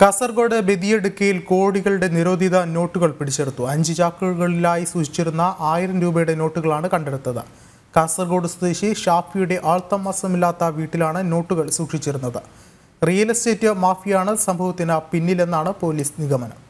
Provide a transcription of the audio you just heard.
കാസർഗോഡ് ബെതിയടുക്കയിൽ കോടികളുടെ നിരോധിത നോട്ടുകൾ പിടിച്ചെടുത്തു അഞ്ച് ചാക്കുകളിലായി സൂക്ഷിച്ചിരുന്ന ആയിരം രൂപയുടെ നോട്ടുകളാണ് കണ്ടെടുത്തത് കാസർഗോഡ് സ്വദേശി ഷാഫിയുടെ ആൾത്തമാസമില്ലാത്ത വീട്ടിലാണ് നോട്ടുകൾ സൂക്ഷിച്ചിരുന്നത് റിയൽ എസ്റ്റേറ്റ് മാഫിയാണ് സംഭവത്തിന് പിന്നിലെന്നാണ് പോലീസ് നിഗമനം